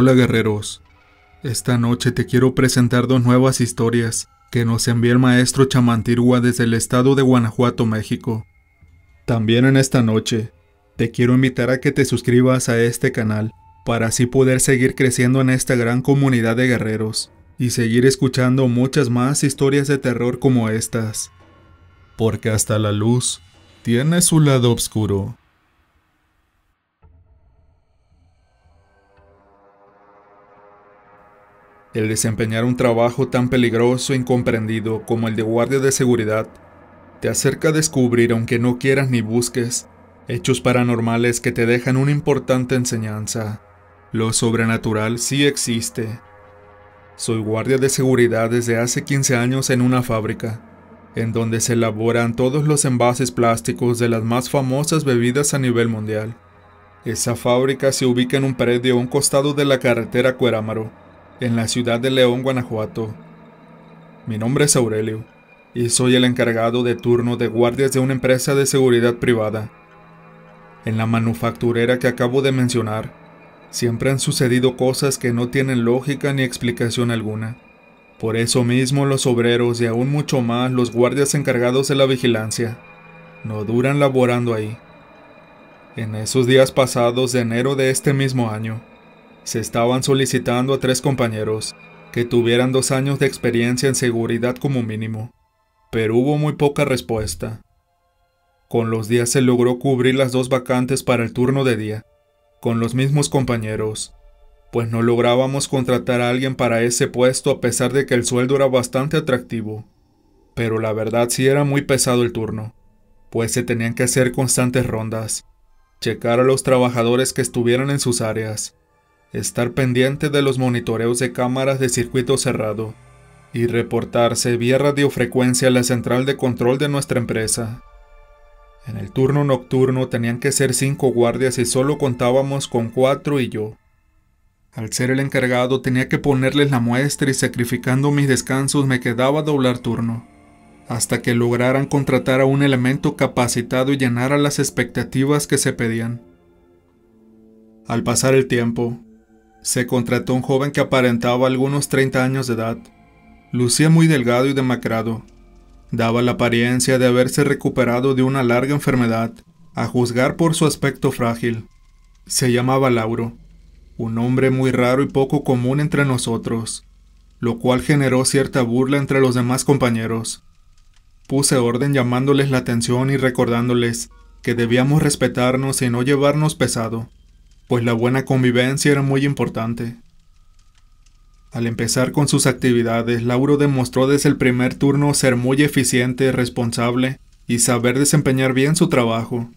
Hola guerreros, esta noche te quiero presentar dos nuevas historias que nos envía el maestro Chamantirua desde el estado de Guanajuato, México. También en esta noche, te quiero invitar a que te suscribas a este canal para así poder seguir creciendo en esta gran comunidad de guerreros y seguir escuchando muchas más historias de terror como estas. Porque hasta la luz tiene su lado oscuro. El desempeñar un trabajo tan peligroso e incomprendido como el de guardia de seguridad te acerca a descubrir, aunque no quieras ni busques, hechos paranormales que te dejan una importante enseñanza. Lo sobrenatural sí existe. Soy guardia de seguridad desde hace 15 años en una fábrica, en donde se elaboran todos los envases plásticos de las más famosas bebidas a nivel mundial. Esa fábrica se ubica en un predio a un costado de la carretera Cuerámaro, en la ciudad de León, Guanajuato. Mi nombre es Aurelio y soy el encargado de turno de guardias de una empresa de seguridad privada. En la manufacturera que acabo de mencionar, siempre han sucedido cosas que no tienen lógica ni explicación alguna. Por eso mismo los obreros y aún mucho más los guardias encargados de la vigilancia no duran laborando ahí. En esos días pasados de enero de este mismo año, se estaban solicitando a tres compañeros que tuvieran dos años de experiencia en seguridad como mínimo, pero hubo muy poca respuesta. Con los días se logró cubrir las dos vacantes para el turno de día, con los mismos compañeros, pues no lográbamos contratar a alguien para ese puesto a pesar de que el sueldo era bastante atractivo. Pero la verdad sí era muy pesado el turno, pues se tenían que hacer constantes rondas, checar a los trabajadores que estuvieran en sus áreas, estar pendiente de los monitoreos de cámaras de circuito cerrado y reportarse vía radiofrecuencia a la central de control de nuestra empresa. En el turno nocturno tenían que ser cinco guardias y solo contábamos con cuatro y yo. Al ser el encargado tenía que ponerles la muestra y sacrificando mis descansos me quedaba doblar turno, hasta que lograran contratar a un elemento capacitado y llenara las expectativas que se pedían. Al pasar el tiempo, se contrató un joven que aparentaba algunos 30 años de edad. Lucía muy delgado y demacrado. Daba la apariencia de haberse recuperado de una larga enfermedad, a juzgar por su aspecto frágil. Se llamaba Lauro, un hombre muy raro y poco común entre nosotros, lo cual generó cierta burla entre los demás compañeros. Puse orden llamándoles la atención y recordándoles que debíamos respetarnos y no llevarnos pesado pues la buena convivencia era muy importante. Al empezar con sus actividades, Lauro demostró desde el primer turno ser muy eficiente, responsable y saber desempeñar bien su trabajo,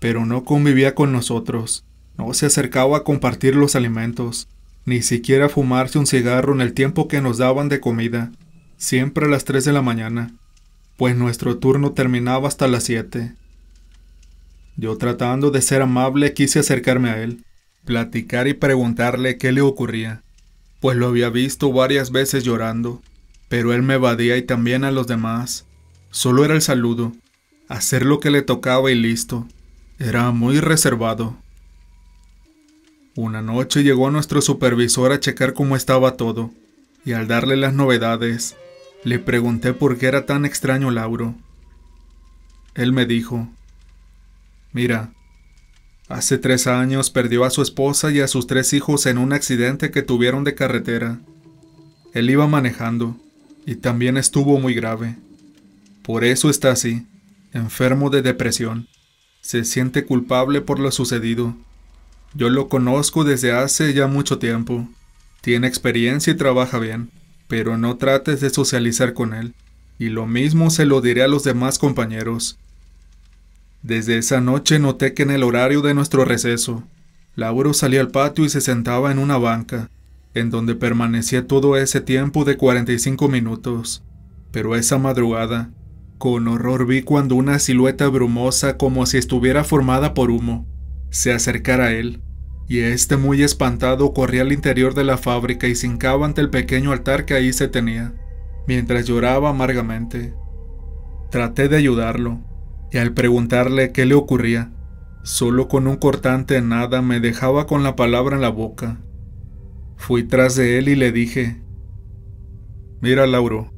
pero no convivía con nosotros, no se acercaba a compartir los alimentos, ni siquiera fumarse un cigarro en el tiempo que nos daban de comida, siempre a las 3 de la mañana, pues nuestro turno terminaba hasta las 7. Yo tratando de ser amable quise acercarme a él, platicar y preguntarle qué le ocurría, pues lo había visto varias veces llorando, pero él me evadía y también a los demás. Solo era el saludo, hacer lo que le tocaba y listo. Era muy reservado. Una noche llegó nuestro supervisor a checar cómo estaba todo, y al darle las novedades, le pregunté por qué era tan extraño Lauro. Él me dijo, Mira, hace tres años perdió a su esposa y a sus tres hijos en un accidente que tuvieron de carretera. Él iba manejando y también estuvo muy grave. Por eso está así, enfermo de depresión. Se siente culpable por lo sucedido. Yo lo conozco desde hace ya mucho tiempo. Tiene experiencia y trabaja bien, pero no trates de socializar con él. Y lo mismo se lo diré a los demás compañeros. Desde esa noche noté que en el horario de nuestro receso, Lauro salía al patio y se sentaba en una banca, en donde permanecía todo ese tiempo de 45 minutos. Pero esa madrugada, con horror vi cuando una silueta brumosa como si estuviera formada por humo, se acercara a él, y este muy espantado corría al interior de la fábrica y se hincaba ante el pequeño altar que ahí se tenía, mientras lloraba amargamente. Traté de ayudarlo, y al preguntarle qué le ocurría, solo con un cortante nada me dejaba con la palabra en la boca. Fui tras de él y le dije, Mira, Lauro,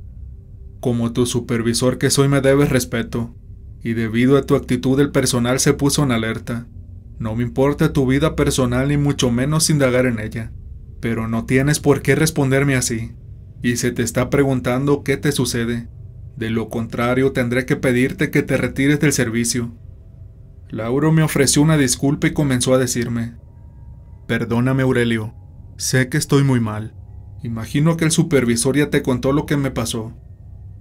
como tu supervisor que soy me debes respeto, y debido a tu actitud el personal se puso en alerta. No me importa tu vida personal ni mucho menos indagar en ella, pero no tienes por qué responderme así, y se te está preguntando qué te sucede. De lo contrario, tendré que pedirte que te retires del servicio. Lauro me ofreció una disculpa y comenzó a decirme, Perdóname Aurelio, sé que estoy muy mal. Imagino que el supervisor ya te contó lo que me pasó.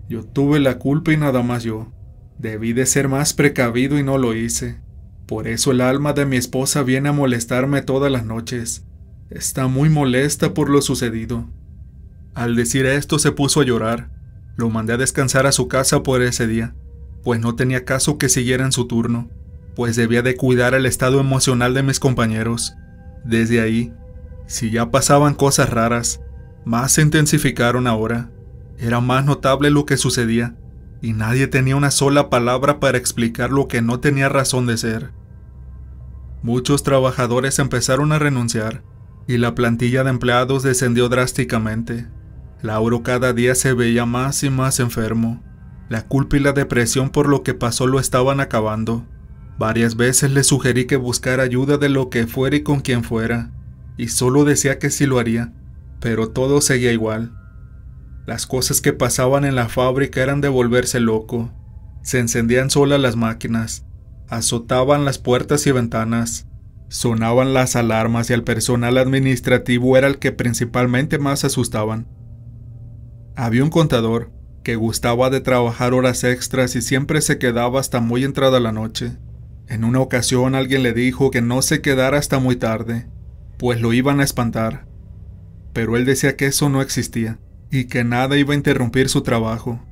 Yo tuve la culpa y nada más yo. Debí de ser más precavido y no lo hice. Por eso el alma de mi esposa viene a molestarme todas las noches. Está muy molesta por lo sucedido. Al decir esto se puso a llorar. Lo mandé a descansar a su casa por ese día, pues no tenía caso que siguiera en su turno, pues debía de cuidar el estado emocional de mis compañeros. Desde ahí, si ya pasaban cosas raras, más se intensificaron ahora. Era más notable lo que sucedía, y nadie tenía una sola palabra para explicar lo que no tenía razón de ser. Muchos trabajadores empezaron a renunciar, y la plantilla de empleados descendió drásticamente. Lauro cada día se veía más y más enfermo. La culpa y la depresión por lo que pasó lo estaban acabando. Varias veces le sugerí que buscara ayuda de lo que fuera y con quien fuera, y solo decía que sí lo haría, pero todo seguía igual. Las cosas que pasaban en la fábrica eran de volverse loco. Se encendían solas las máquinas, azotaban las puertas y ventanas, sonaban las alarmas y al personal administrativo era el que principalmente más asustaban. Había un contador que gustaba de trabajar horas extras y siempre se quedaba hasta muy entrada la noche. En una ocasión alguien le dijo que no se quedara hasta muy tarde, pues lo iban a espantar. Pero él decía que eso no existía y que nada iba a interrumpir su trabajo.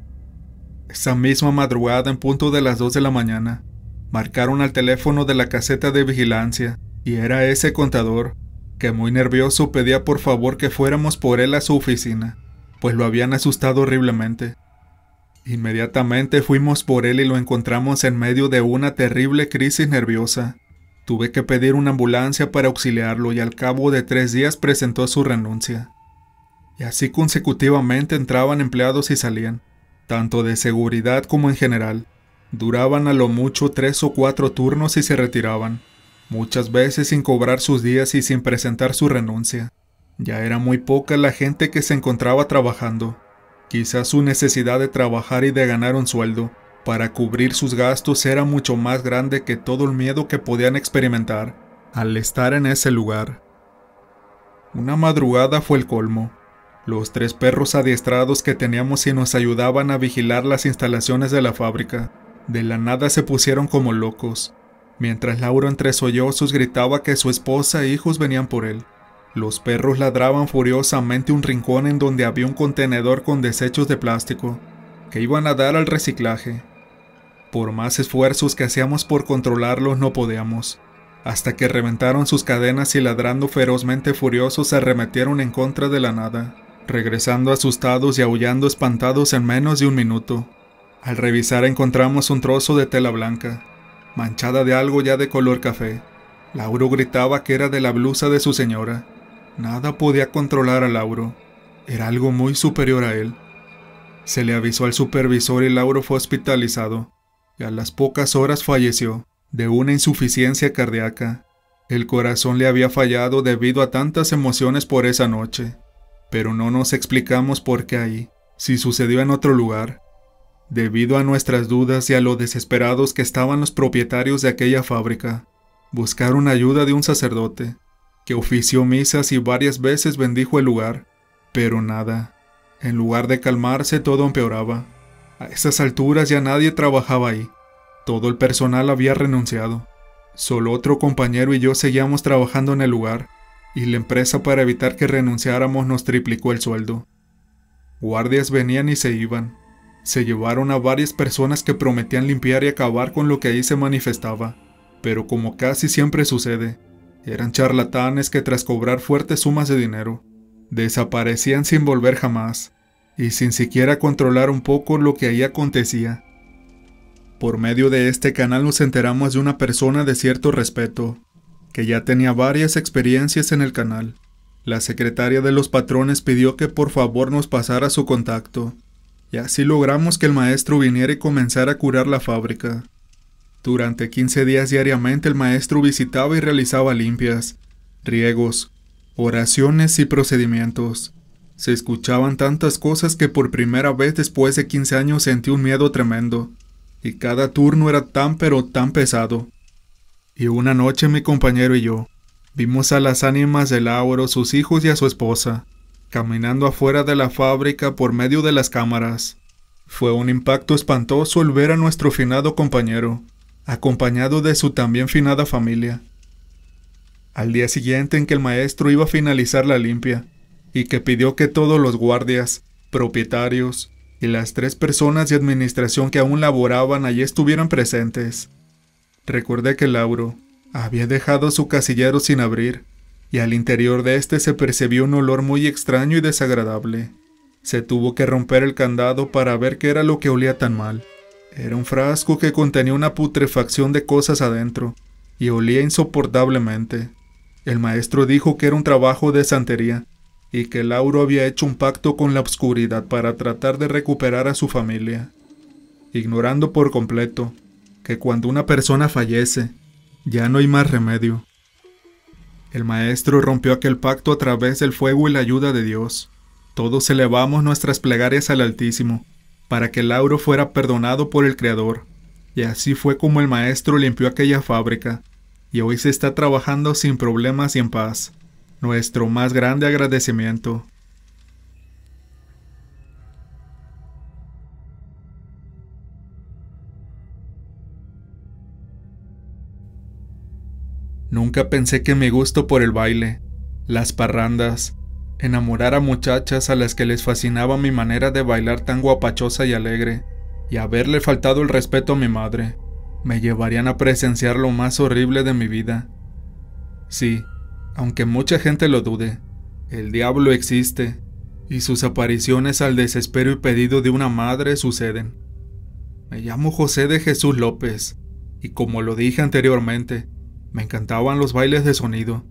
Esa misma madrugada, en punto de las 2 de la mañana, marcaron al teléfono de la caseta de vigilancia y era ese contador que muy nervioso pedía por favor que fuéramos por él a su oficina pues lo habían asustado horriblemente. Inmediatamente fuimos por él y lo encontramos en medio de una terrible crisis nerviosa. Tuve que pedir una ambulancia para auxiliarlo y al cabo de tres días presentó su renuncia. Y así consecutivamente entraban empleados y salían, tanto de seguridad como en general. Duraban a lo mucho tres o cuatro turnos y se retiraban, muchas veces sin cobrar sus días y sin presentar su renuncia. Ya era muy poca la gente que se encontraba trabajando. Quizás su necesidad de trabajar y de ganar un sueldo para cubrir sus gastos era mucho más grande que todo el miedo que podían experimentar al estar en ese lugar. Una madrugada fue el colmo. Los tres perros adiestrados que teníamos y nos ayudaban a vigilar las instalaciones de la fábrica, de la nada se pusieron como locos, mientras Lauro entre sollozos gritaba que su esposa e hijos venían por él. Los perros ladraban furiosamente un rincón en donde había un contenedor con desechos de plástico, que iban a dar al reciclaje. Por más esfuerzos que hacíamos por controlarlos no podíamos, hasta que reventaron sus cadenas y ladrando ferozmente furiosos se arremetieron en contra de la nada, regresando asustados y aullando espantados en menos de un minuto. Al revisar encontramos un trozo de tela blanca, manchada de algo ya de color café. Lauro gritaba que era de la blusa de su señora, Nada podía controlar a Lauro. Era algo muy superior a él. Se le avisó al supervisor y Lauro fue hospitalizado, y a las pocas horas falleció de una insuficiencia cardíaca. El corazón le había fallado debido a tantas emociones por esa noche, pero no nos explicamos por qué ahí, si sucedió en otro lugar. Debido a nuestras dudas y a lo desesperados que estaban los propietarios de aquella fábrica, buscaron ayuda de un sacerdote, que ofició misas y varias veces bendijo el lugar, pero nada. En lugar de calmarse todo empeoraba. A esas alturas ya nadie trabajaba ahí. Todo el personal había renunciado. Solo otro compañero y yo seguíamos trabajando en el lugar, y la empresa para evitar que renunciáramos nos triplicó el sueldo. Guardias venían y se iban. Se llevaron a varias personas que prometían limpiar y acabar con lo que ahí se manifestaba, pero como casi siempre sucede, eran charlatanes que tras cobrar fuertes sumas de dinero, desaparecían sin volver jamás, y sin siquiera controlar un poco lo que ahí acontecía. Por medio de este canal nos enteramos de una persona de cierto respeto, que ya tenía varias experiencias en el canal. La secretaria de los patrones pidió que por favor nos pasara su contacto, y así logramos que el maestro viniera y comenzara a curar la fábrica. Durante 15 días diariamente el maestro visitaba y realizaba limpias, riegos, oraciones y procedimientos. Se escuchaban tantas cosas que por primera vez después de 15 años sentí un miedo tremendo, y cada turno era tan pero tan pesado. Y una noche mi compañero y yo vimos a las ánimas de Lauro, sus hijos y a su esposa, caminando afuera de la fábrica por medio de las cámaras. Fue un impacto espantoso el ver a nuestro finado compañero, acompañado de su también finada familia. Al día siguiente en que el maestro iba a finalizar la limpia, y que pidió que todos los guardias, propietarios y las tres personas de administración que aún laboraban allí estuvieran presentes. Recordé que Lauro había dejado su casillero sin abrir, y al interior de este se percibió un olor muy extraño y desagradable. Se tuvo que romper el candado para ver qué era lo que olía tan mal. Era un frasco que contenía una putrefacción de cosas adentro, y olía insoportablemente. El maestro dijo que era un trabajo de santería, y que Lauro había hecho un pacto con la oscuridad para tratar de recuperar a su familia, ignorando por completo que cuando una persona fallece, ya no hay más remedio. El maestro rompió aquel pacto a través del fuego y la ayuda de Dios. Todos elevamos nuestras plegarias al Altísimo, para que Lauro fuera perdonado por el Creador. Y así fue como el maestro limpió aquella fábrica, y hoy se está trabajando sin problemas y en paz. Nuestro más grande agradecimiento. Nunca pensé que mi gusto por el baile, las parrandas, enamorar a muchachas a las que les fascinaba mi manera de bailar tan guapachosa y alegre, y haberle faltado el respeto a mi madre, me llevarían a presenciar lo más horrible de mi vida. Sí, aunque mucha gente lo dude, el diablo existe, y sus apariciones al desespero y pedido de una madre suceden. Me llamo José de Jesús López, y como lo dije anteriormente, me encantaban los bailes de sonido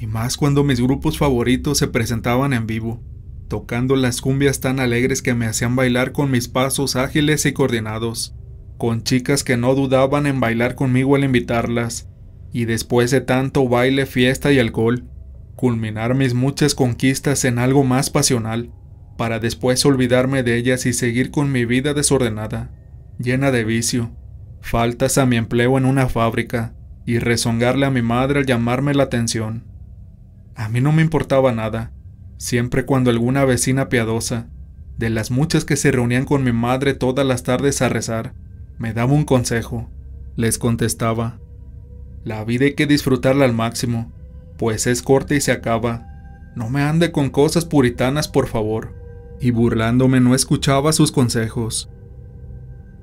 y más cuando mis grupos favoritos se presentaban en vivo, tocando las cumbias tan alegres que me hacían bailar con mis pasos ágiles y coordinados, con chicas que no dudaban en bailar conmigo al invitarlas, y después de tanto baile, fiesta y alcohol, culminar mis muchas conquistas en algo más pasional, para después olvidarme de ellas y seguir con mi vida desordenada, llena de vicio, faltas a mi empleo en una fábrica, y rezongarle a mi madre al llamarme la atención a mí no me importaba nada, siempre cuando alguna vecina piadosa, de las muchas que se reunían con mi madre todas las tardes a rezar, me daba un consejo, les contestaba, la vida hay que disfrutarla al máximo, pues es corta y se acaba, no me ande con cosas puritanas por favor, y burlándome no escuchaba sus consejos.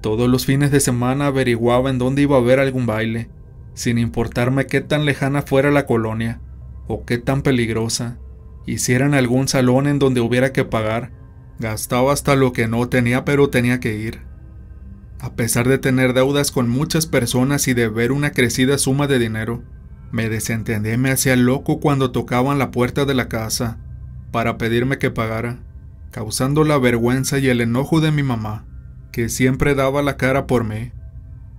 Todos los fines de semana averiguaba en dónde iba a haber algún baile, sin importarme qué tan lejana fuera la colonia, o qué tan peligrosa, hicieran algún salón en donde hubiera que pagar, gastaba hasta lo que no tenía pero tenía que ir. A pesar de tener deudas con muchas personas y de ver una crecida suma de dinero, me desentendí me hacía loco cuando tocaban la puerta de la casa para pedirme que pagara, causando la vergüenza y el enojo de mi mamá, que siempre daba la cara por mí.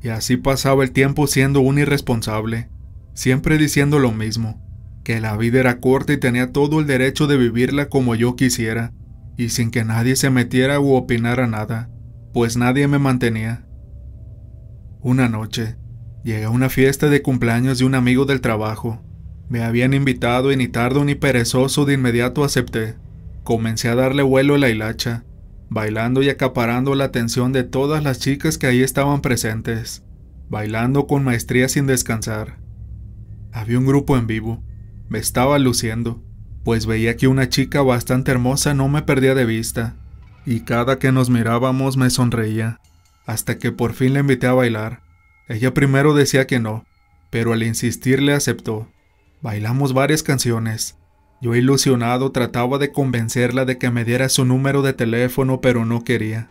Y así pasaba el tiempo siendo un irresponsable, siempre diciendo lo mismo, que la vida era corta y tenía todo el derecho de vivirla como yo quisiera, y sin que nadie se metiera u opinara nada, pues nadie me mantenía. Una noche, llegué a una fiesta de cumpleaños de un amigo del trabajo. Me habían invitado y ni tardo ni perezoso de inmediato acepté. Comencé a darle vuelo a la hilacha, bailando y acaparando la atención de todas las chicas que ahí estaban presentes, bailando con maestría sin descansar. Había un grupo en vivo, me estaba luciendo, pues veía que una chica bastante hermosa no me perdía de vista, y cada que nos mirábamos me sonreía, hasta que por fin la invité a bailar. Ella primero decía que no, pero al insistir le aceptó. Bailamos varias canciones. Yo ilusionado trataba de convencerla de que me diera su número de teléfono, pero no quería.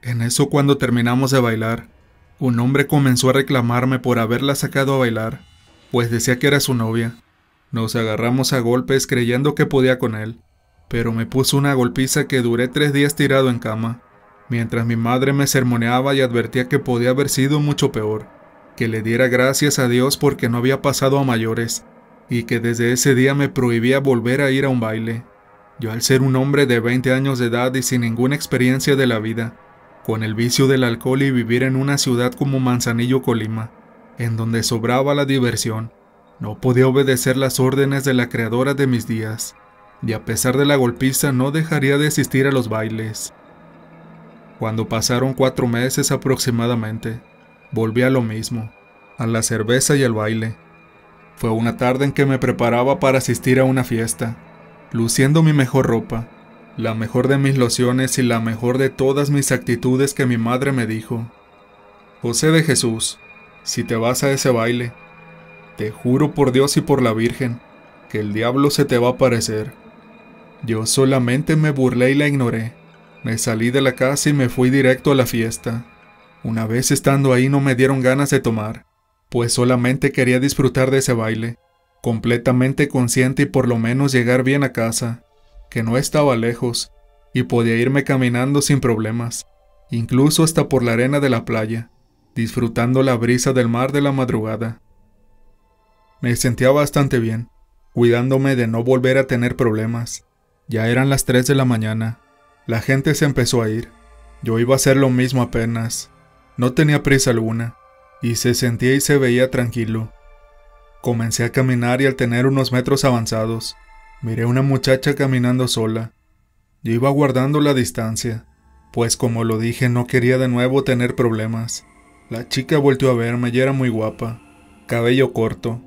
En eso cuando terminamos de bailar, un hombre comenzó a reclamarme por haberla sacado a bailar, pues decía que era su novia. Nos agarramos a golpes creyendo que podía con él, pero me puso una golpiza que duré tres días tirado en cama, mientras mi madre me sermoneaba y advertía que podía haber sido mucho peor, que le diera gracias a Dios porque no había pasado a mayores, y que desde ese día me prohibía volver a ir a un baile. Yo al ser un hombre de 20 años de edad y sin ninguna experiencia de la vida, con el vicio del alcohol y vivir en una ciudad como Manzanillo, Colima, en donde sobraba la diversión, no podía obedecer las órdenes de la creadora de mis días, y a pesar de la golpiza no dejaría de asistir a los bailes. Cuando pasaron cuatro meses aproximadamente, volví a lo mismo, a la cerveza y al baile. Fue una tarde en que me preparaba para asistir a una fiesta, luciendo mi mejor ropa, la mejor de mis lociones y la mejor de todas mis actitudes que mi madre me dijo. José de Jesús, si te vas a ese baile, te juro por Dios y por la Virgen, que el diablo se te va a parecer. Yo solamente me burlé y la ignoré. Me salí de la casa y me fui directo a la fiesta. Una vez estando ahí no me dieron ganas de tomar, pues solamente quería disfrutar de ese baile, completamente consciente y por lo menos llegar bien a casa, que no estaba lejos, y podía irme caminando sin problemas, incluso hasta por la arena de la playa, disfrutando la brisa del mar de la madrugada. Me sentía bastante bien, cuidándome de no volver a tener problemas. Ya eran las 3 de la mañana. La gente se empezó a ir. Yo iba a hacer lo mismo apenas. No tenía prisa alguna, y se sentía y se veía tranquilo. Comencé a caminar y al tener unos metros avanzados, miré a una muchacha caminando sola. Yo iba guardando la distancia, pues como lo dije no quería de nuevo tener problemas. La chica volvió a verme y era muy guapa, cabello corto,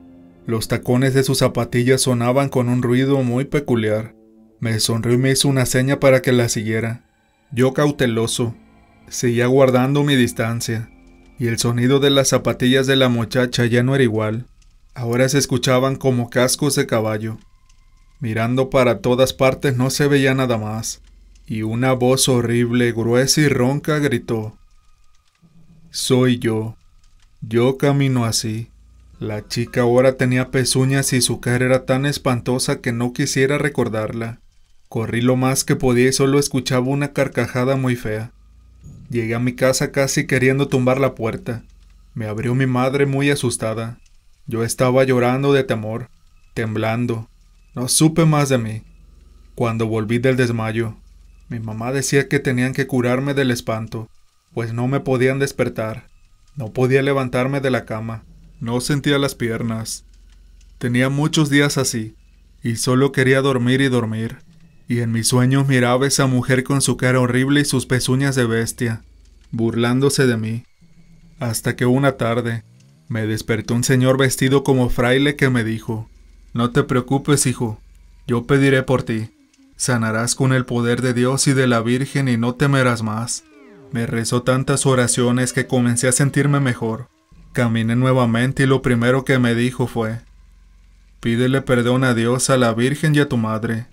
los tacones de sus zapatillas sonaban con un ruido muy peculiar. Me sonrió y me hizo una seña para que la siguiera. Yo cauteloso, seguía guardando mi distancia, y el sonido de las zapatillas de la muchacha ya no era igual. Ahora se escuchaban como cascos de caballo. Mirando para todas partes no se veía nada más, y una voz horrible, gruesa y ronca gritó. Soy yo. Yo camino así. La chica ahora tenía pezuñas y su cara era tan espantosa que no quisiera recordarla. Corrí lo más que podía y solo escuchaba una carcajada muy fea. Llegué a mi casa casi queriendo tumbar la puerta. Me abrió mi madre muy asustada. Yo estaba llorando de temor, temblando. No supe más de mí. Cuando volví del desmayo, mi mamá decía que tenían que curarme del espanto, pues no me podían despertar. No podía levantarme de la cama. No sentía las piernas. Tenía muchos días así, y solo quería dormir y dormir. Y en mis sueños miraba a esa mujer con su cara horrible y sus pezuñas de bestia, burlándose de mí. Hasta que una tarde, me despertó un señor vestido como fraile que me dijo, No te preocupes, hijo, yo pediré por ti. Sanarás con el poder de Dios y de la Virgen y no temerás más. Me rezó tantas oraciones que comencé a sentirme mejor. Caminé nuevamente y lo primero que me dijo fue, pídele perdón a Dios, a la Virgen y a tu madre.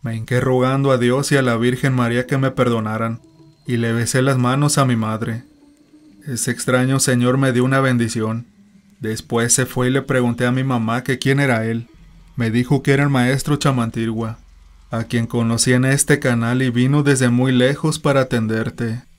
Me hinqué rogando a Dios y a la Virgen María que me perdonaran, y le besé las manos a mi madre. Ese extraño señor me dio una bendición. Después se fue y le pregunté a mi mamá que quién era él. Me dijo que era el maestro Chamantigua, a quien conocí en este canal y vino desde muy lejos para atenderte.